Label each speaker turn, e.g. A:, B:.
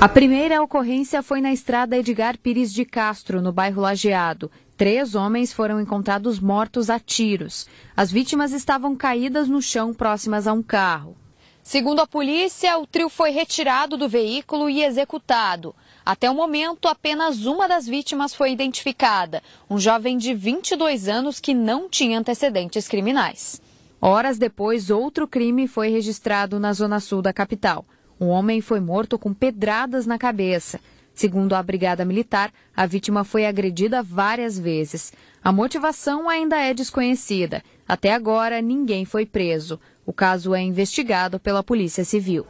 A: A primeira ocorrência foi na estrada Edgar Pires de Castro, no bairro Lajeado. Três homens foram encontrados mortos a tiros. As vítimas estavam caídas no chão próximas a um carro. Segundo a polícia, o trio foi retirado do veículo e executado. Até o momento, apenas uma das vítimas foi identificada, um jovem de 22 anos que não tinha antecedentes criminais. Horas depois, outro crime foi registrado na zona sul da capital. Um homem foi morto com pedradas na cabeça. Segundo a Brigada Militar, a vítima foi agredida várias vezes. A motivação ainda é desconhecida. Até agora, ninguém foi preso. O caso é investigado pela Polícia Civil.